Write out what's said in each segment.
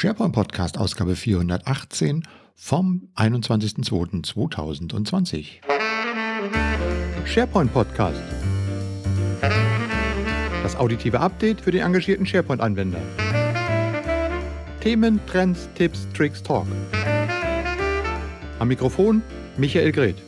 SharePoint Podcast Ausgabe 418 vom 21.02.2020. SharePoint Podcast. Das auditive Update für den engagierten SharePoint-Anwender. Themen, Trends, Tipps, Tricks, Talk. Am Mikrofon Michael Greth.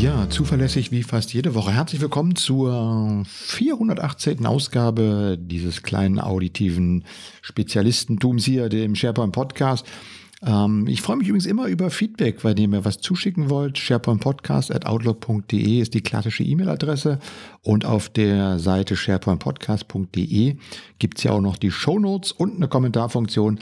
Ja, zuverlässig wie fast jede Woche. Herzlich willkommen zur 418. Ausgabe dieses kleinen auditiven Spezialistentums hier, dem SharePoint Podcast. Ähm, ich freue mich übrigens immer über Feedback, bei dem ihr was zuschicken wollt. SharePointPodcast.outlook.de ist die klassische E-Mail-Adresse. Und auf der Seite SharePointPodcast.de gibt es ja auch noch die Show Notes und eine Kommentarfunktion.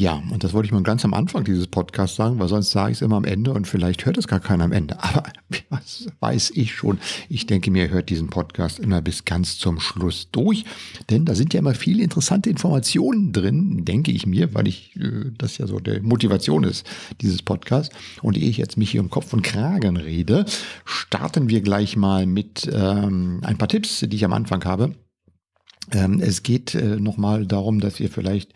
Ja, und das wollte ich mal ganz am Anfang dieses Podcasts sagen, weil sonst sage ich es immer am Ende und vielleicht hört es gar keiner am Ende. Aber was weiß ich schon. Ich denke mir, hört diesen Podcast immer bis ganz zum Schluss durch, denn da sind ja immer viele interessante Informationen drin, denke ich mir, weil ich äh, das ja so der Motivation ist dieses Podcasts. Und ehe ich jetzt mich hier um Kopf und Kragen rede, starten wir gleich mal mit ähm, ein paar Tipps, die ich am Anfang habe ähm, es geht äh, nochmal darum, dass ihr vielleicht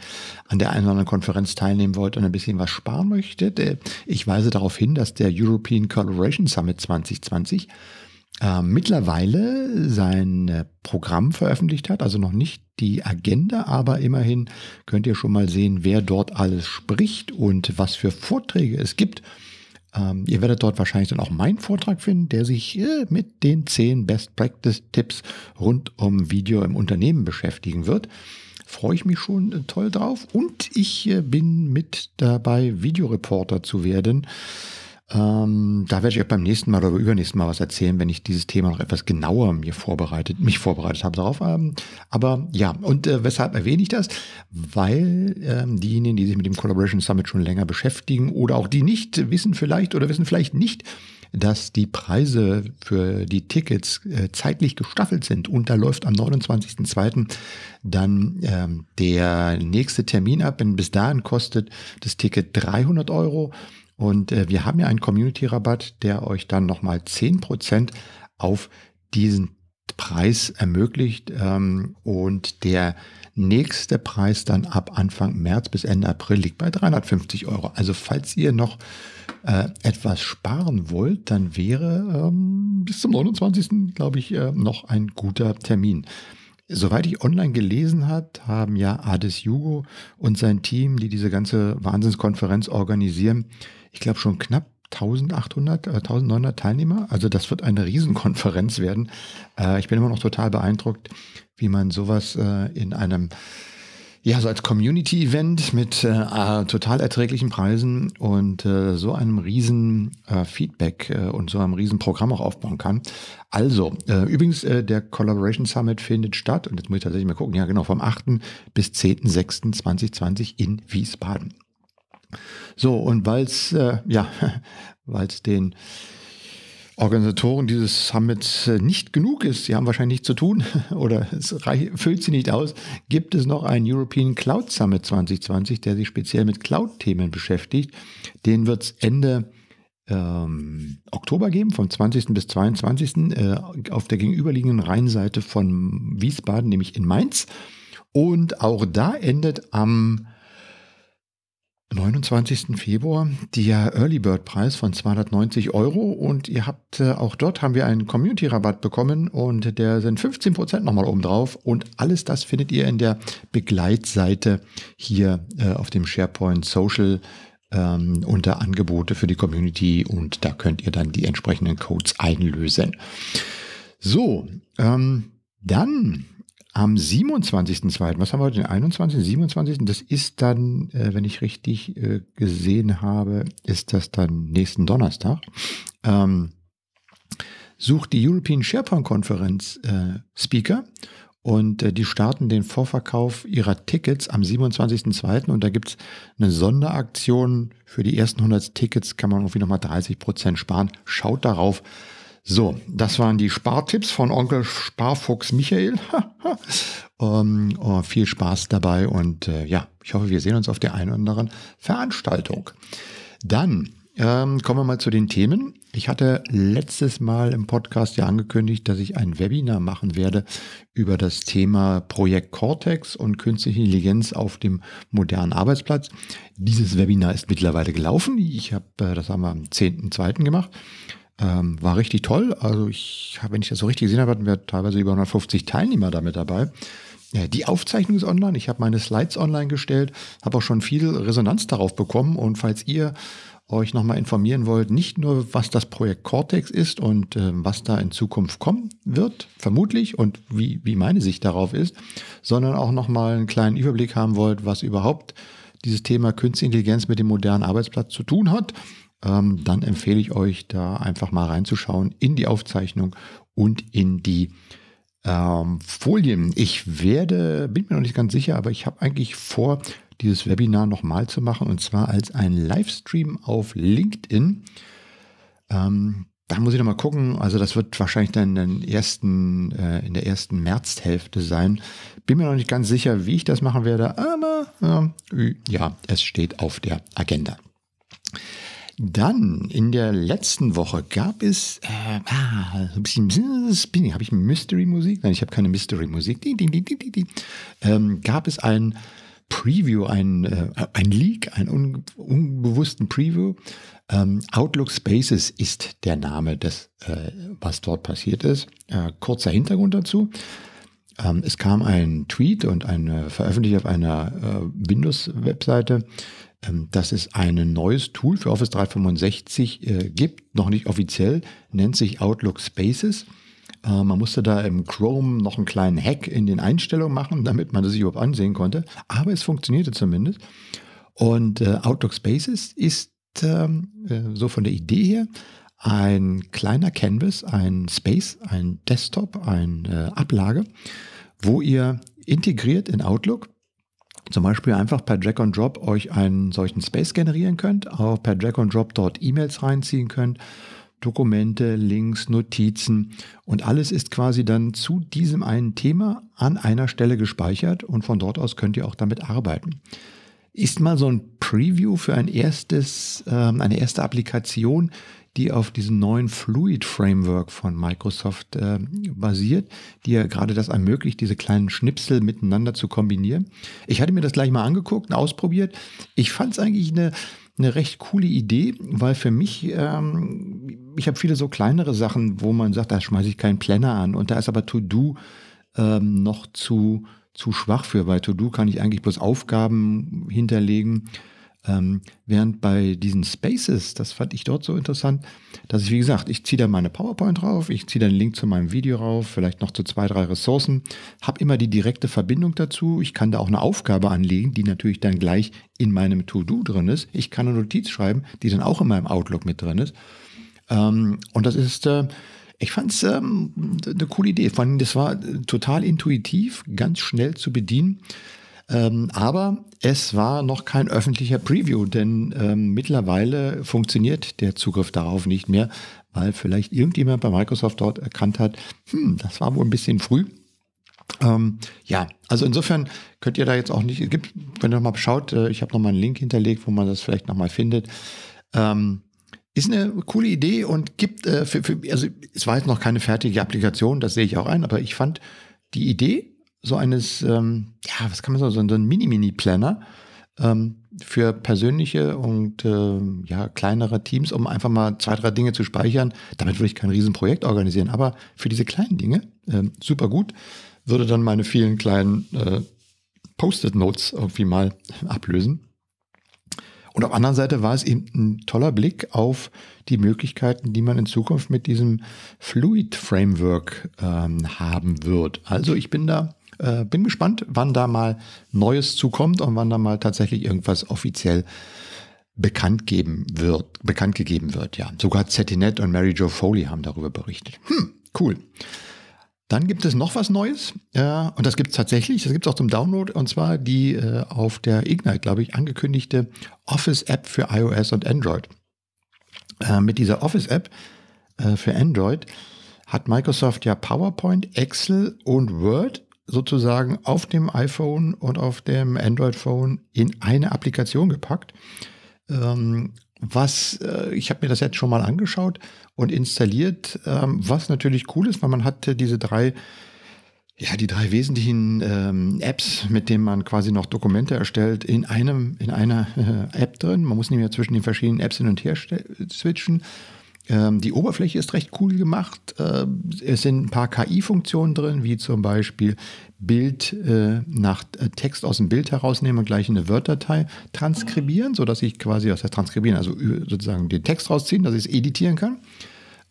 an der einen oder anderen Konferenz teilnehmen wollt und ein bisschen was sparen möchtet. Äh, ich weise darauf hin, dass der European Collaboration Summit 2020 ähm, mittlerweile sein äh, Programm veröffentlicht hat, also noch nicht die Agenda, aber immerhin könnt ihr schon mal sehen, wer dort alles spricht und was für Vorträge es gibt. Ähm, ihr werdet dort wahrscheinlich dann auch meinen Vortrag finden, der sich äh, mit den zehn Best Practice Tipps rund um Video im Unternehmen beschäftigen wird. Freue ich mich schon äh, toll drauf. Und ich äh, bin mit dabei, Videoreporter zu werden. Ähm, da werde ich euch beim nächsten Mal oder übernächsten Mal was erzählen, wenn ich dieses Thema noch etwas genauer mir vorbereitet, mich vorbereitet habe darauf. Ähm, aber ja, und äh, weshalb erwähne ich das? Weil ähm, diejenigen, die sich mit dem Collaboration Summit schon länger beschäftigen oder auch die nicht wissen vielleicht oder wissen vielleicht nicht, dass die Preise für die Tickets äh, zeitlich gestaffelt sind. Und da läuft am 29.02. dann ähm, der nächste Termin ab. Und bis dahin kostet das Ticket 300 Euro. Und äh, wir haben ja einen Community-Rabatt, der euch dann nochmal 10% auf diesen Preis ermöglicht. Ähm, und der nächste Preis dann ab Anfang März bis Ende April liegt bei 350 Euro. Also falls ihr noch äh, etwas sparen wollt, dann wäre ähm, bis zum 29. glaube ich äh, noch ein guter Termin. Soweit ich online gelesen habe, haben ja Ades Jugo und sein Team, die diese ganze Wahnsinnskonferenz organisieren, ich glaube, schon knapp 1800, 1900 äh, Teilnehmer. Also das wird eine Riesenkonferenz werden. Äh, ich bin immer noch total beeindruckt, wie man sowas äh, in einem, ja, so als Community-Event mit total erträglichen Preisen und so einem riesen Feedback und so einem riesen Programm auch aufbauen kann. Also, übrigens, der Collaboration Summit findet statt, und jetzt muss ich tatsächlich mal gucken, ja genau, vom 8. bis 10.06.2020 in Wiesbaden. So, und weil es äh, ja, weil's den Organisatoren dieses Summits äh, nicht genug ist, sie haben wahrscheinlich nichts zu tun oder es reich, füllt sie nicht aus, gibt es noch einen European Cloud Summit 2020, der sich speziell mit Cloud-Themen beschäftigt. Den wird es Ende ähm, Oktober geben, vom 20. bis 22. Äh, auf der gegenüberliegenden Rheinseite von Wiesbaden, nämlich in Mainz. Und auch da endet am 29. Februar der Early Bird Preis von 290 Euro und ihr habt äh, auch dort haben wir einen Community Rabatt bekommen und der sind 15 Prozent nochmal oben drauf und alles das findet ihr in der Begleitseite hier äh, auf dem SharePoint Social ähm, unter Angebote für die Community und da könnt ihr dann die entsprechenden Codes einlösen. So, ähm, dann am 27.02., was haben wir heute, den 21., 27., das ist dann, äh, wenn ich richtig äh, gesehen habe, ist das dann nächsten Donnerstag, ähm, sucht die European SharePoint-Konferenz äh, Speaker und äh, die starten den Vorverkauf ihrer Tickets am 27.02. Und da gibt es eine Sonderaktion für die ersten 100 Tickets, kann man irgendwie nochmal 30% sparen. Schaut darauf, so, das waren die Spartipps von Onkel Sparfuchs Michael. ähm, oh, viel Spaß dabei und äh, ja, ich hoffe, wir sehen uns auf der einen oder anderen Veranstaltung. Dann ähm, kommen wir mal zu den Themen. Ich hatte letztes Mal im Podcast ja angekündigt, dass ich ein Webinar machen werde über das Thema Projekt Cortex und künstliche Intelligenz auf dem modernen Arbeitsplatz. Dieses Webinar ist mittlerweile gelaufen. Ich habe, äh, das haben wir am 10.2. gemacht. Ähm, war richtig toll. Also ich, habe, wenn ich das so richtig gesehen habe, hatten wir teilweise über 150 Teilnehmer damit dabei. Ja, die Aufzeichnung ist online. Ich habe meine Slides online gestellt, habe auch schon viel Resonanz darauf bekommen. Und falls ihr euch nochmal informieren wollt, nicht nur was das Projekt Cortex ist und äh, was da in Zukunft kommen wird, vermutlich, und wie, wie meine Sicht darauf ist, sondern auch nochmal einen kleinen Überblick haben wollt, was überhaupt dieses Thema Künstliche Intelligenz mit dem modernen Arbeitsplatz zu tun hat ähm, dann empfehle ich euch da einfach mal reinzuschauen in die Aufzeichnung und in die ähm, Folien. Ich werde, bin mir noch nicht ganz sicher, aber ich habe eigentlich vor, dieses Webinar nochmal zu machen und zwar als ein Livestream auf LinkedIn. Ähm, da muss ich nochmal gucken. Also das wird wahrscheinlich dann in, ersten, äh, in der ersten Märzhälfte sein. Bin mir noch nicht ganz sicher, wie ich das machen werde, aber äh, ja, es steht auf der Agenda. Dann in der letzten Woche gab es äh, ah, ein bisschen Spinning. Habe ich Mystery-Musik? Nein, ich habe keine Mystery-Musik. Ähm, gab es ein Preview, ein, äh, ein Leak, einen un unbewussten Preview. Ähm, Outlook Spaces ist der Name des, äh, was dort passiert ist. Äh, kurzer Hintergrund dazu ähm, es kam ein Tweet und eine Veröffentlichung auf einer äh, Windows-Webseite, ähm, dass es ein neues Tool für Office 365 äh, gibt, noch nicht offiziell, nennt sich Outlook Spaces. Äh, man musste da im Chrome noch einen kleinen Hack in den Einstellungen machen, damit man das überhaupt ansehen konnte. Aber es funktionierte zumindest. Und äh, Outlook Spaces ist ähm, äh, so von der Idee her ein kleiner Canvas, ein Space, ein Desktop, eine äh, Ablage, wo ihr integriert in Outlook zum Beispiel einfach per Drag and Drop euch einen solchen Space generieren könnt, auch per Drag and Drop dort E-Mails reinziehen könnt, Dokumente, Links, Notizen und alles ist quasi dann zu diesem einen Thema an einer Stelle gespeichert und von dort aus könnt ihr auch damit arbeiten. Ist mal so ein Preview für ein erstes, äh, eine erste Applikation, die auf diesem neuen Fluid Framework von Microsoft äh, basiert, die ja gerade das ermöglicht, diese kleinen Schnipsel miteinander zu kombinieren. Ich hatte mir das gleich mal angeguckt und ausprobiert. Ich fand es eigentlich eine, eine recht coole Idee, weil für mich, ähm, ich habe viele so kleinere Sachen, wo man sagt, da schmeiße ich keinen Planner an und da ist aber To-Do ähm, noch zu, zu schwach für. weil To-Do kann ich eigentlich bloß Aufgaben hinterlegen ähm, während bei diesen Spaces, das fand ich dort so interessant, dass ich, wie gesagt, ich ziehe da meine PowerPoint drauf, ich ziehe dann einen Link zu meinem Video rauf, vielleicht noch zu zwei, drei Ressourcen, habe immer die direkte Verbindung dazu. Ich kann da auch eine Aufgabe anlegen, die natürlich dann gleich in meinem To-Do drin ist. Ich kann eine Notiz schreiben, die dann auch in meinem Outlook mit drin ist. Ähm, und das ist. Äh, ich fand es ähm, eine coole Idee. Vor allem, das war äh, total intuitiv, ganz schnell zu bedienen. Ähm, aber es war noch kein öffentlicher Preview, denn ähm, mittlerweile funktioniert der Zugriff darauf nicht mehr, weil vielleicht irgendjemand bei Microsoft dort erkannt hat, hm, das war wohl ein bisschen früh. Ähm, ja, also insofern könnt ihr da jetzt auch nicht, gibt, wenn ihr nochmal schaut, äh, ich habe nochmal einen Link hinterlegt, wo man das vielleicht nochmal findet. Ähm, ist eine coole Idee und gibt, äh, für, für, also es war jetzt noch keine fertige Applikation, das sehe ich auch ein, aber ich fand die Idee so eines, ähm, ja, was kann man sagen, so, ein Mini-Mini-Planner ähm, für persönliche und äh, ja, kleinere Teams, um einfach mal zwei, drei Dinge zu speichern. Damit würde ich kein Riesenprojekt organisieren, aber für diese kleinen Dinge äh, super gut. Würde dann meine vielen kleinen äh, Post-it-Notes irgendwie mal ablösen. Und auf der anderen Seite war es eben ein toller Blick auf die Möglichkeiten, die man in Zukunft mit diesem Fluid Framework ähm, haben wird. Also ich bin da äh, bin gespannt, wann da mal Neues zukommt und wann da mal tatsächlich irgendwas offiziell bekannt geben wird, bekannt gegeben wird, ja. Sogar Zetinet und Mary Jo Foley haben darüber berichtet. Hm, cool. Dann gibt es noch was Neues äh, und das gibt es tatsächlich, das gibt es auch zum Download und zwar die äh, auf der Ignite, glaube ich, angekündigte Office-App für iOS und Android. Äh, mit dieser Office-App äh, für Android hat Microsoft ja PowerPoint, Excel und Word sozusagen auf dem iPhone und auf dem Android-Phone in eine Applikation gepackt. Ähm, was, äh, ich habe mir das jetzt schon mal angeschaut und installiert, ähm, was natürlich cool ist, weil man hatte äh, diese drei ja, die drei wesentlichen ähm, Apps, mit denen man quasi noch Dokumente erstellt, in einem, in einer äh, App drin. Man muss nicht mehr zwischen den verschiedenen Apps hin und her switchen. Ähm, die Oberfläche ist recht cool gemacht. Äh, es sind ein paar KI-Funktionen drin, wie zum Beispiel Bild äh, nach äh, Text aus dem Bild herausnehmen und gleich in eine Word-Datei transkribieren, sodass ich quasi, das heißt transkribieren, also sozusagen den Text rausziehen, dass ich es editieren kann.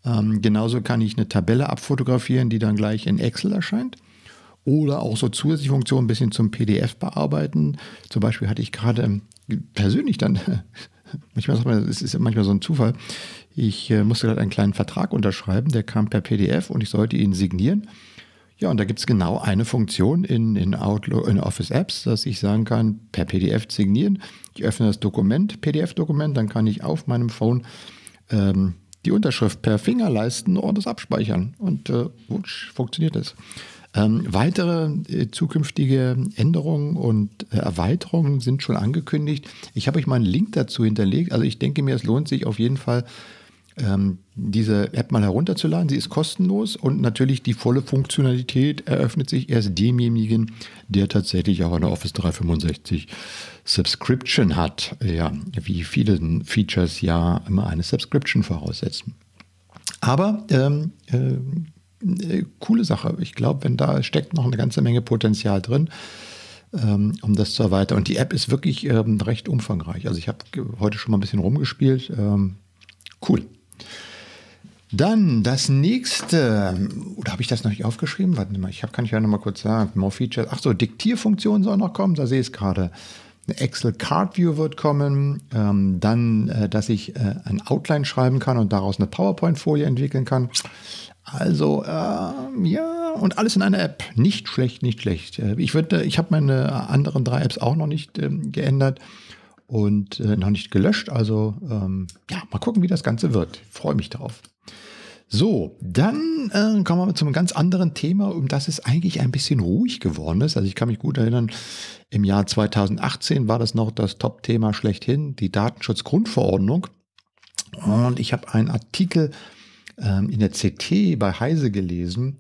Ähm, genauso kann ich eine Tabelle abfotografieren, die dann gleich in Excel erscheint. Oder auch so zusätzliche Funktionen ein bisschen zum PDF bearbeiten. Zum Beispiel hatte ich gerade persönlich dann manchmal sagt man, es ist manchmal so ein Zufall. Ich äh, musste gerade einen kleinen Vertrag unterschreiben, der kam per PDF und ich sollte ihn signieren. Ja, und da gibt es genau eine Funktion in, in, Outlook, in Office Apps, dass ich sagen kann, per PDF signieren. Ich öffne das Dokument, PDF-Dokument, dann kann ich auf meinem Phone ähm, die Unterschrift per Finger leisten und es abspeichern. Und äh, wutsch, funktioniert das. Ähm, weitere äh, zukünftige Änderungen und äh, Erweiterungen sind schon angekündigt. Ich habe euch mal einen Link dazu hinterlegt. Also ich denke mir, es lohnt sich auf jeden Fall, ähm, diese App mal herunterzuladen. Sie ist kostenlos und natürlich die volle Funktionalität eröffnet sich erst demjenigen, der tatsächlich auch eine Office 365 Subscription hat. Ja, wie viele Features ja immer eine Subscription voraussetzen. Aber ähm, äh, äh, coole Sache. Ich glaube, wenn da steckt noch eine ganze Menge Potenzial drin, ähm, um das zu erweitern. Und die App ist wirklich ähm, recht umfangreich. Also ich habe heute schon mal ein bisschen rumgespielt. Ähm, cool. Dann das nächste, oder habe ich das noch nicht aufgeschrieben? Warte mal, ich hab, kann ich ja noch mal kurz sagen. More Features. Ach so, Diktierfunktion soll noch kommen, da sehe ich es gerade. Excel Card View wird kommen, ähm, dann, äh, dass ich äh, ein Outline schreiben kann und daraus eine PowerPoint-Folie entwickeln kann. Also, ähm, ja, und alles in einer App. Nicht schlecht, nicht schlecht. Äh, ich, äh, ich habe meine anderen drei Apps auch noch nicht ähm, geändert und äh, noch nicht gelöscht. Also, ähm, ja, mal gucken, wie das Ganze wird. Freue mich darauf. So, dann äh, kommen wir zu einem ganz anderen Thema, um das es eigentlich ein bisschen ruhig geworden ist. Also ich kann mich gut erinnern, im Jahr 2018 war das noch das Top-Thema schlechthin, die Datenschutzgrundverordnung. Und ich habe einen Artikel äh, ähm, in der CT bei Heise gelesen,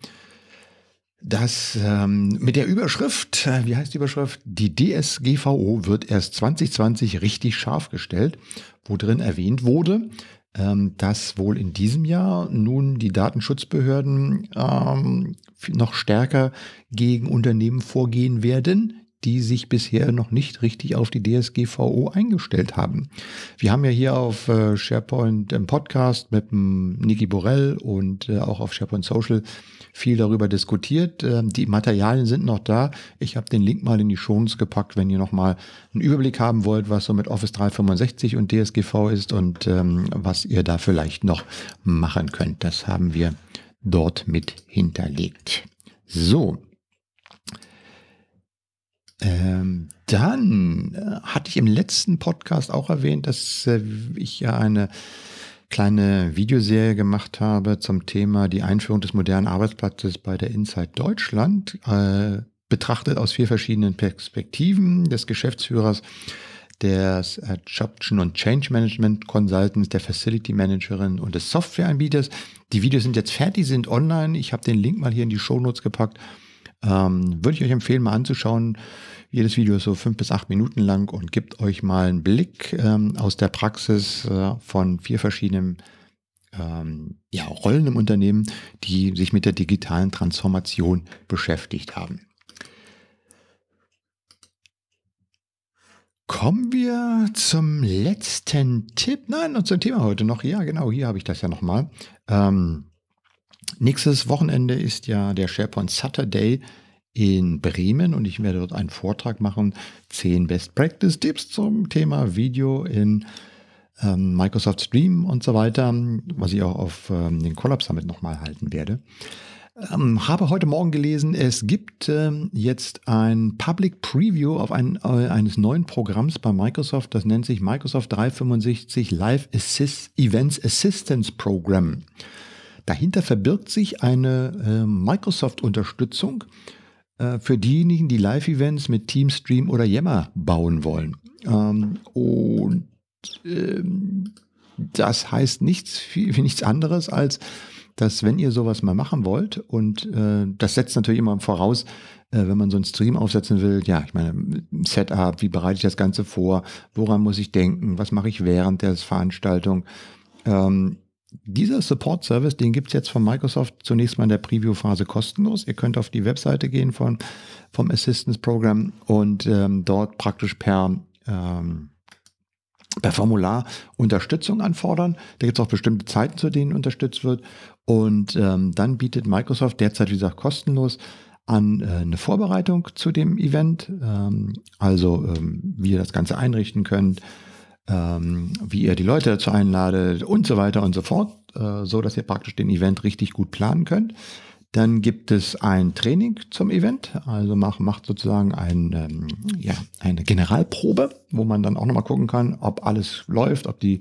dass ähm, mit der Überschrift, äh, wie heißt die Überschrift? Die DSGVO wird erst 2020 richtig scharf gestellt, wo drin erwähnt wurde, ähm, dass wohl in diesem Jahr nun die Datenschutzbehörden ähm, noch stärker gegen Unternehmen vorgehen werden, die sich bisher noch nicht richtig auf die DSGVO eingestellt haben. Wir haben ja hier auf äh, SharePoint im Podcast mit dem Niki Borell und äh, auch auf SharePoint Social viel darüber diskutiert. Ähm, die Materialien sind noch da. Ich habe den Link mal in die Shownotes gepackt, wenn ihr nochmal einen Überblick haben wollt, was so mit Office 365 und DSGV ist und ähm, was ihr da vielleicht noch machen könnt. Das haben wir dort mit hinterlegt. So, ähm, dann äh, hatte ich im letzten Podcast auch erwähnt, dass äh, ich ja eine kleine Videoserie gemacht habe zum Thema die Einführung des modernen Arbeitsplatzes bei der Inside Deutschland, äh, betrachtet aus vier verschiedenen Perspektiven des Geschäftsführers, des äh, Adoption und Change Management Consultants, der Facility Managerin und des Softwareanbieters. Die Videos sind jetzt fertig, sind online. Ich habe den Link mal hier in die Show Notes gepackt. Ähm, würde ich euch empfehlen, mal anzuschauen. Jedes Video ist so fünf bis acht Minuten lang und gibt euch mal einen Blick ähm, aus der Praxis äh, von vier verschiedenen ähm, ja, Rollen im Unternehmen, die sich mit der digitalen Transformation beschäftigt haben. Kommen wir zum letzten Tipp. Nein, und zum Thema heute noch. Ja, genau, hier habe ich das ja nochmal. Ähm, Nächstes Wochenende ist ja der SharePoint Saturday in Bremen und ich werde dort einen Vortrag machen, 10 Best Practice Tipps zum Thema Video in ähm, Microsoft Stream und so weiter, was ich auch auf ähm, den Collab Summit nochmal halten werde. Ähm, habe heute Morgen gelesen, es gibt ähm, jetzt ein Public Preview auf ein, äh, eines neuen Programms bei Microsoft. Das nennt sich Microsoft 365 Live Assist Events Assistance Program. Dahinter verbirgt sich eine äh, Microsoft-Unterstützung äh, für diejenigen, die Live-Events mit Teamstream oder Yammer bauen wollen. Ähm, und ähm, das heißt nichts, viel, nichts anderes als, dass wenn ihr sowas mal machen wollt, und äh, das setzt natürlich immer voraus, äh, wenn man so einen Stream aufsetzen will, ja, ich meine, Setup, wie bereite ich das Ganze vor, woran muss ich denken, was mache ich während der Veranstaltung, ähm, dieser Support-Service, den gibt es jetzt von Microsoft zunächst mal in der Preview-Phase kostenlos. Ihr könnt auf die Webseite gehen von, vom Assistance Program und ähm, dort praktisch per, ähm, per Formular Unterstützung anfordern. Da gibt es auch bestimmte Zeiten, zu denen unterstützt wird. Und ähm, dann bietet Microsoft derzeit, wie gesagt, kostenlos an äh, eine Vorbereitung zu dem Event. Ähm, also ähm, wie ihr das Ganze einrichten könnt ähm, wie ihr die Leute dazu einladet und so weiter und so fort, äh, so dass ihr praktisch den Event richtig gut planen könnt. Dann gibt es ein Training zum Event, also macht, macht sozusagen ein, ähm, ja, eine Generalprobe, wo man dann auch nochmal gucken kann, ob alles läuft, ob die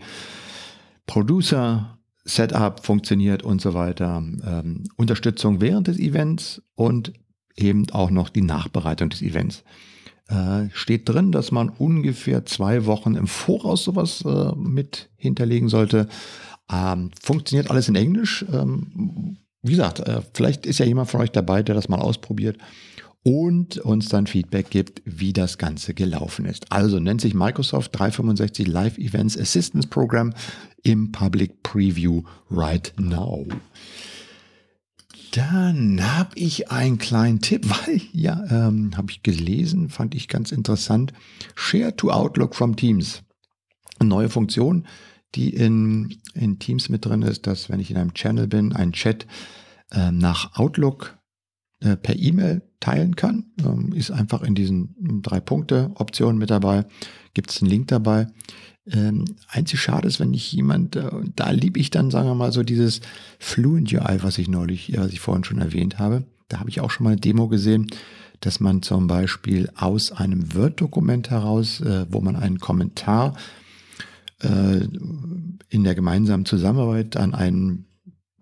Producer Setup funktioniert und so weiter, ähm, Unterstützung während des Events und eben auch noch die Nachbereitung des Events. Äh, steht drin, dass man ungefähr zwei Wochen im Voraus sowas äh, mit hinterlegen sollte. Ähm, funktioniert alles in Englisch. Ähm, wie gesagt, äh, vielleicht ist ja jemand von euch dabei, der das mal ausprobiert und uns dann Feedback gibt, wie das Ganze gelaufen ist. Also nennt sich Microsoft 365 Live Events Assistance Program im Public Preview right now. Dann habe ich einen kleinen Tipp, weil ja, ähm, habe ich gelesen, fand ich ganz interessant. Share to Outlook from Teams. Eine neue Funktion, die in, in Teams mit drin ist, dass wenn ich in einem Channel bin, ein Chat äh, nach Outlook äh, per E-Mail teilen kann. Ähm, ist einfach in diesen ähm, drei Punkte Optionen mit dabei. Gibt es einen Link dabei. Ähm, einzig schade ist, wenn ich jemand, äh, da liebe ich dann, sagen wir mal, so dieses Fluent UI, was ich neulich, was ich vorhin schon erwähnt habe. Da habe ich auch schon mal eine Demo gesehen, dass man zum Beispiel aus einem Word-Dokument heraus, äh, wo man einen Kommentar äh, in der gemeinsamen Zusammenarbeit an einen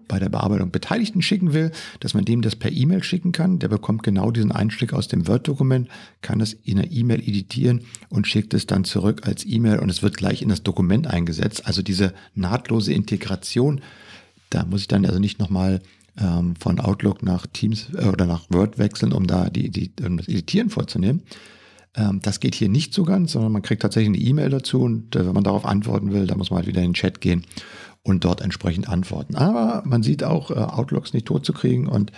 bei der Bearbeitung Beteiligten schicken will, dass man dem das per E-Mail schicken kann. Der bekommt genau diesen Einstieg aus dem Word-Dokument, kann das in einer E-Mail editieren und schickt es dann zurück als E-Mail und es wird gleich in das Dokument eingesetzt. Also diese nahtlose Integration, da muss ich dann also nicht nochmal ähm, von Outlook nach Teams äh, oder nach Word wechseln, um da die, die, um das Editieren vorzunehmen. Ähm, das geht hier nicht so ganz, sondern man kriegt tatsächlich eine E-Mail dazu und äh, wenn man darauf antworten will, dann muss man halt wieder in den Chat gehen und dort entsprechend antworten. Aber man sieht auch, äh, Outlooks nicht tot zu kriegen und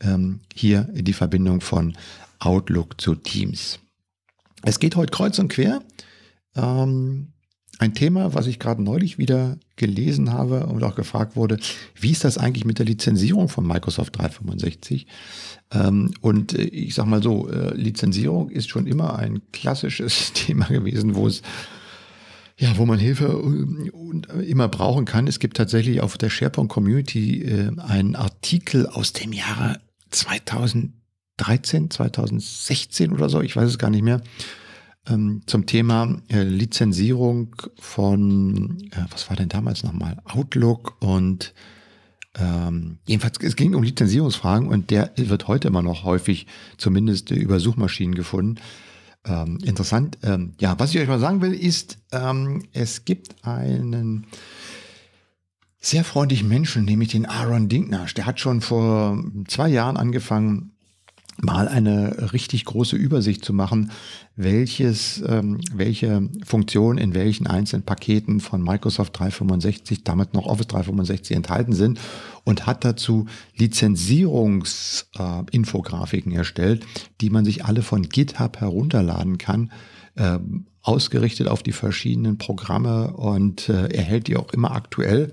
ähm, hier die Verbindung von Outlook zu Teams. Es geht heute kreuz und quer. Ähm, ein Thema, was ich gerade neulich wieder gelesen habe und auch gefragt wurde, wie ist das eigentlich mit der Lizenzierung von Microsoft 365? Ähm, und äh, ich sage mal so, äh, Lizenzierung ist schon immer ein klassisches Thema gewesen, wo es ja, wo man Hilfe äh, äh, immer brauchen kann. Es gibt tatsächlich auf der SharePoint Community äh, einen Artikel aus dem Jahre 2013, 2016 oder so, ich weiß es gar nicht mehr, ähm, zum Thema Lizenzierung von, was war denn damals nochmal, Outlook und ähm, jedenfalls, es ging um Lizenzierungsfragen und der wird heute immer noch häufig zumindest über Suchmaschinen gefunden ähm, interessant. Ähm, ja, was ich euch mal sagen will, ist, ähm, es gibt einen sehr freundlichen Menschen, nämlich den Aaron Dinknasch. Der hat schon vor zwei Jahren angefangen, mal eine richtig große Übersicht zu machen, welches, ähm, welche Funktionen in welchen einzelnen Paketen von Microsoft 365, damit noch Office 365 enthalten sind und hat dazu Lizenzierungsinfografiken äh, erstellt, die man sich alle von GitHub herunterladen kann, äh, ausgerichtet auf die verschiedenen Programme und äh, erhält die auch immer aktuell.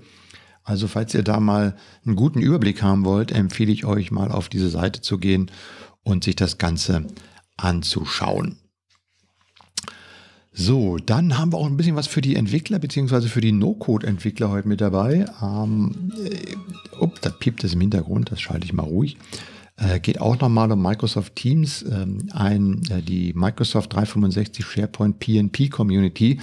Also falls ihr da mal einen guten Überblick haben wollt, empfehle ich euch mal auf diese Seite zu gehen und sich das Ganze anzuschauen. So, dann haben wir auch ein bisschen was für die Entwickler bzw. für die No-Code-Entwickler heute mit dabei. Ähm, äh, up, da piept es im Hintergrund, das schalte ich mal ruhig. Äh, geht auch nochmal um Microsoft Teams, ähm, ein, äh, die Microsoft 365 SharePoint PNP Community.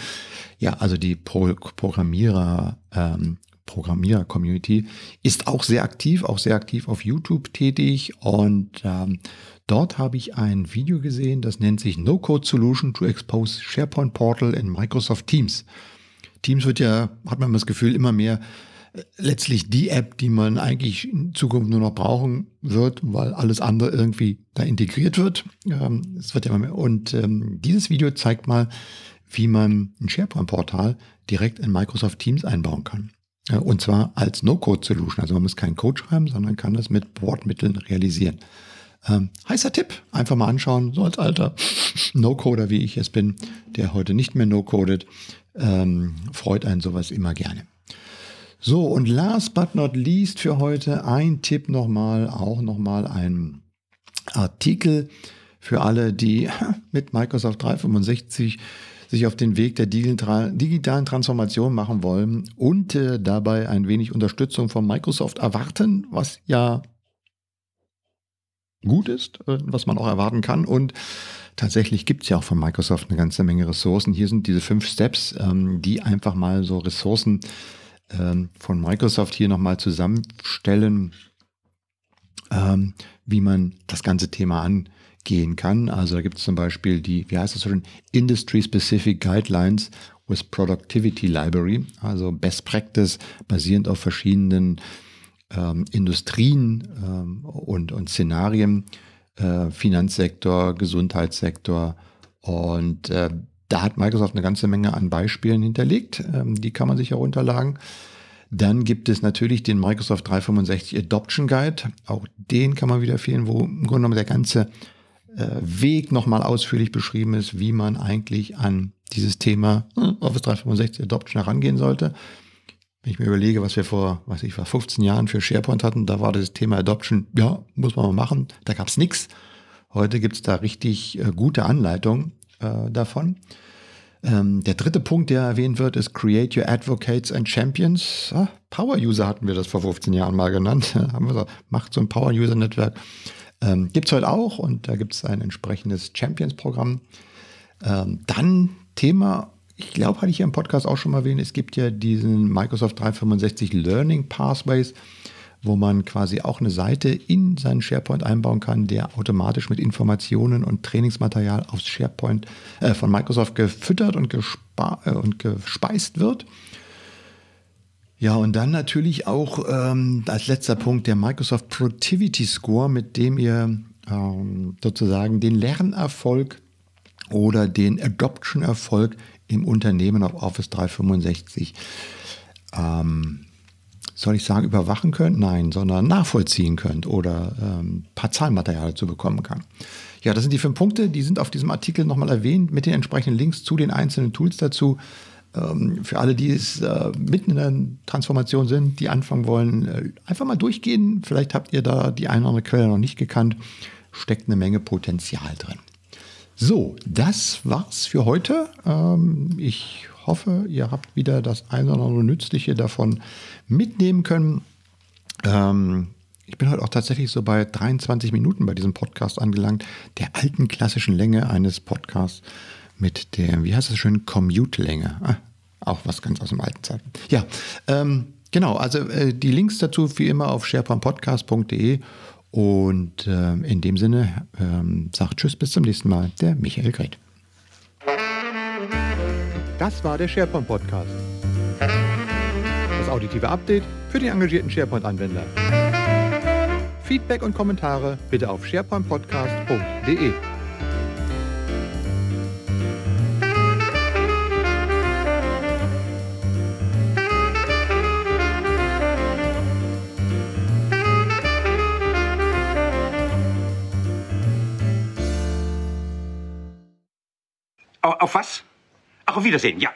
Ja, also die Pro Programmierer ähm, Programmierer-Community, ist auch sehr aktiv, auch sehr aktiv auf YouTube tätig. Und ähm, dort habe ich ein Video gesehen, das nennt sich No-Code Solution to Expose SharePoint Portal in Microsoft Teams. Teams wird ja, hat man das Gefühl, immer mehr äh, letztlich die App, die man eigentlich in Zukunft nur noch brauchen wird, weil alles andere irgendwie da integriert wird. Ähm, es wird ja immer mehr. Und ähm, dieses Video zeigt mal, wie man ein SharePoint-Portal direkt in Microsoft Teams einbauen kann. Äh, und zwar als No-Code-Solution. Also man muss keinen Code schreiben, sondern kann das mit Wortmitteln realisieren. Ähm, heißer Tipp, einfach mal anschauen, so als alter No-Coder, wie ich es bin, der heute nicht mehr no-codet, ähm, freut einen sowas immer gerne. So, und last but not least für heute ein Tipp nochmal, auch nochmal ein Artikel für alle, die mit Microsoft 365 sich auf den Weg der digitalen Transformation machen wollen und äh, dabei ein wenig Unterstützung von Microsoft erwarten, was ja gut ist, äh, was man auch erwarten kann. Und tatsächlich gibt es ja auch von Microsoft eine ganze Menge Ressourcen. Hier sind diese fünf Steps, ähm, die einfach mal so Ressourcen ähm, von Microsoft hier nochmal zusammenstellen, ähm, wie man das ganze Thema an gehen kann. Also da gibt es zum Beispiel die, wie heißt das so schon, Industry-Specific Guidelines with Productivity Library, also Best Practice basierend auf verschiedenen ähm, Industrien ähm, und, und Szenarien, äh, Finanzsektor, Gesundheitssektor und äh, da hat Microsoft eine ganze Menge an Beispielen hinterlegt, ähm, die kann man sich herunterladen. Dann gibt es natürlich den Microsoft 365 Adoption Guide. Auch den kann man wieder fehlen, wo im Grunde genommen der ganze äh, Weg nochmal ausführlich beschrieben ist, wie man eigentlich an dieses Thema hm, Office 365 Adoption herangehen sollte. Wenn ich mir überlege, was wir vor, was ich, war, 15 Jahren für SharePoint hatten, da war das Thema Adoption, ja, muss man mal machen, da gab es nichts. Heute gibt es da richtig äh, gute Anleitungen äh, davon. Ähm, der dritte Punkt, der erwähnt wird, ist Create Your Advocates and Champions. Ah, Power User hatten wir das vor 15 Jahren mal genannt. Haben wir gesagt, macht so ein Power User Netzwerk. Ähm, gibt es heute auch und da gibt es ein entsprechendes Champions-Programm. Ähm, dann Thema, ich glaube, hatte ich hier im Podcast auch schon mal erwähnt, es gibt ja diesen Microsoft 365 Learning Pathways, wo man quasi auch eine Seite in seinen SharePoint einbauen kann, der automatisch mit Informationen und Trainingsmaterial aufs SharePoint äh, von Microsoft gefüttert und, gespa äh, und gespeist wird. Ja, und dann natürlich auch ähm, als letzter Punkt der Microsoft Productivity Score, mit dem ihr ähm, sozusagen den Lernerfolg oder den Adoption-Erfolg im Unternehmen auf Office 365 ähm, soll ich sagen, überwachen könnt? Nein, sondern nachvollziehen könnt oder ähm, ein paar Zahlmaterial zu bekommen kann. Ja, das sind die fünf Punkte, die sind auf diesem Artikel nochmal erwähnt mit den entsprechenden Links zu den einzelnen Tools dazu. Ähm, für alle, die es äh, mitten in der Transformation sind, die anfangen wollen, äh, einfach mal durchgehen. Vielleicht habt ihr da die eine oder andere Quelle noch nicht gekannt. Steckt eine Menge Potenzial drin. So, das war's für heute. Ähm, ich hoffe, ihr habt wieder das eine oder andere Nützliche davon mitnehmen können. Ähm, ich bin heute auch tatsächlich so bei 23 Minuten bei diesem Podcast angelangt, der alten klassischen Länge eines Podcasts mit der, wie heißt das schön, Commute-Länge. Ah, auch was ganz aus dem alten Zeit. Ja, ähm, genau, also äh, die Links dazu wie immer auf sharepointpodcast.de und äh, in dem Sinne äh, sagt Tschüss, bis zum nächsten Mal, der Michael Gret. Das war der SharePoint Podcast. Das auditive Update für die engagierten SharePoint-Anwender. Feedback und Kommentare bitte auf sharepointpodcast.de. Wiedersehen,